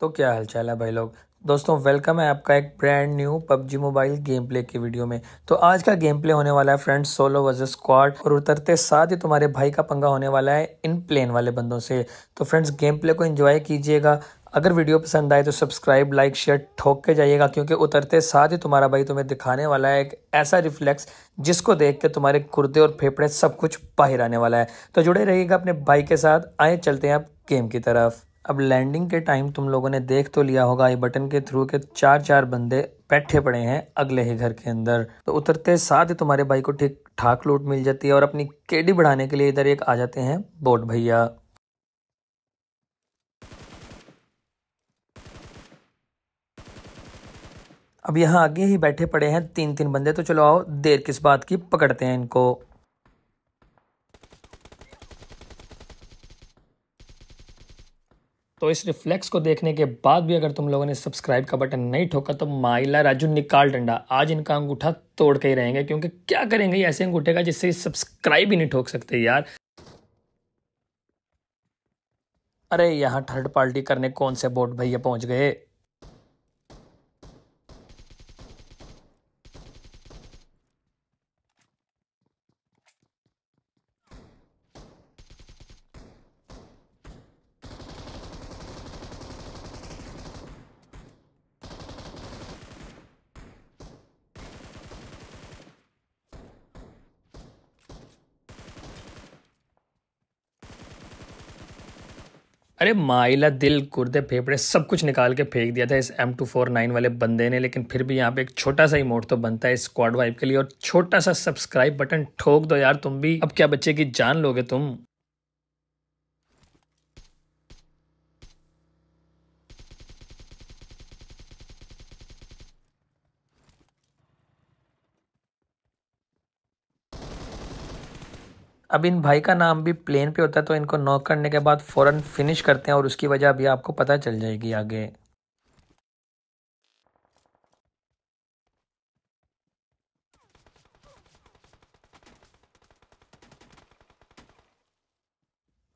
तो क्या हालचाल है भाई लोग दोस्तों वेलकम है आपका एक brand new PUBG mobile game play की वीडियो में तो आज का गेम प्ले होने वाला है फ्रेंड्स सोलो वर्ज स्क्वाड और उतरते साथ ही तुम्हारे भाई का पंगा होने वाला है इन प्लेन वाले बंदों से तो फ्रेंड्स गेम प्ले को एंजॉय कीजिएगा अगर वीडियो पसंद आए तो सब्सक्राइब लाइक शेयर ठोक के जाइएगा क्योंकि उतरते साथ ही तुम्हारा भाई तुम्हें दिखाने वाला है एक ऐसा रिफ्लेक्स जिसको देख के तुम्हारे कुर्ते और फेफड़े सब कुछ बाहर आने वाला है तो जुड़े रहिएगा अपने भाई के साथ आए चलते हैं आप गेम की तरफ अब लैंडिंग के टाइम तुम लोगों ने देख तो लिया होगा ये बटन के थ्रू के चार चार बंदे बैठे पड़े हैं अगले ही घर के अंदर तो उतरते साथ ही तुम्हारे भाई को ठीक ठाक लूट मिल जाती है और अपनी केडी बढ़ाने के लिए इधर एक आ जाते हैं बोट भैया अब यहाँ आगे ही बैठे पड़े हैं तीन तीन बंदे तो चलो आओ देर किस बात की पकड़ते हैं इनको तो इस रिफ्लेक्स को देखने के बाद भी अगर तुम लोगों ने सब्सक्राइब का बटन नहीं ठोका तो माइला राजू निकाल डंडा आज इनका अंगूठा तोड़ के ही रहेंगे क्योंकि क्या करेंगे ऐसे अंगूठे का जिससे सब्सक्राइब ही नहीं ठोक सकते यार अरे यहाँ थर्ड पार्टी करने कौन से बोट भैया पहुँच गए अरे माइला दिल गुर्दे फेफड़े सब कुछ निकाल के फेंक दिया था इस एम टू फोर नाइन वाले बंदे ने लेकिन फिर भी यहाँ पे एक छोटा सा ही मोड तो बनता है स्क्वाड वाइप के लिए और छोटा सा सब्सक्राइब बटन ठोक दो यार तुम भी अब क्या बच्चे की जान लोगे तुम अब इन भाई का नाम भी प्लेन पे होता है तो इनको नॉक करने के बाद फ़ौरन फिनिश करते हैं और उसकी वजह भी आपको पता चल जाएगी आगे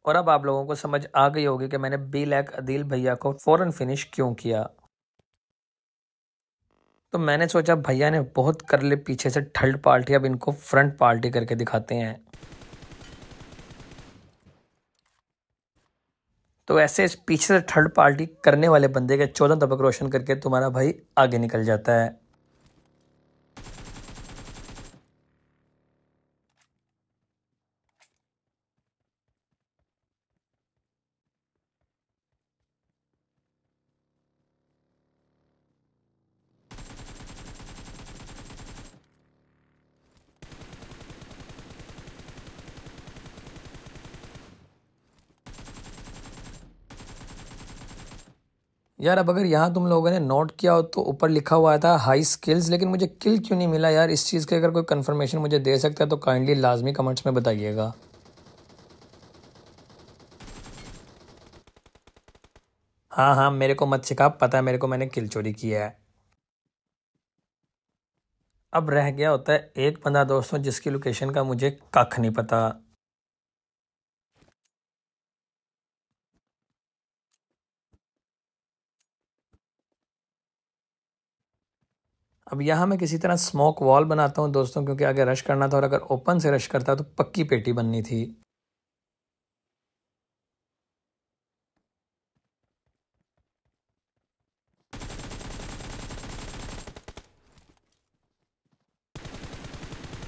और अब आप लोगों को समझ आ गई होगी कि मैंने बी लैक अदील भैया को फ़ौरन फिनिश क्यों किया तो मैंने सोचा भैया ने बहुत कर ले पीछे से ठल्ड पार्टी अब इनको फ्रंट पार्टी करके दिखाते हैं तो ऐसे पीछे से थर्ड पार्टी करने वाले बंदे के चौदह तबक रोशन करके तुम्हारा भाई आगे निकल जाता है यार अब अगर यहाँ तुम लोगों ने नोट किया हो तो ऊपर लिखा हुआ था हाई स्किल्स लेकिन मुझे किल क्यों नहीं मिला यार इस चीज़ के अगर कोई कन्फर्मेशन मुझे दे सकता है तो काइंडली लाजमी कमेंट्स में बताइएगा हाँ हाँ मेरे को मत सिखा पता है मेरे को मैंने किल चोरी किया है अब रह गया होता है एक बंदा दोस्तों जिसकी लोकेशन का मुझे कख नहीं पता अब यहाँ मैं किसी तरह स्मोक वॉल बनाता हूँ दोस्तों क्योंकि आगे रश करना था और अगर ओपन से रश करता तो पक्की पेटी बननी थी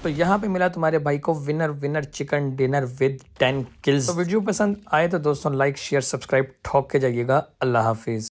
तो यहाँ पे मिला तुम्हारे भाई को winner winner chicken dinner with ten kills तो वीडियो पसंद आए तो दोस्तों लाइक शेयर सब्सक्राइब ठोक के जाइएगा अल्लाह हाफिज़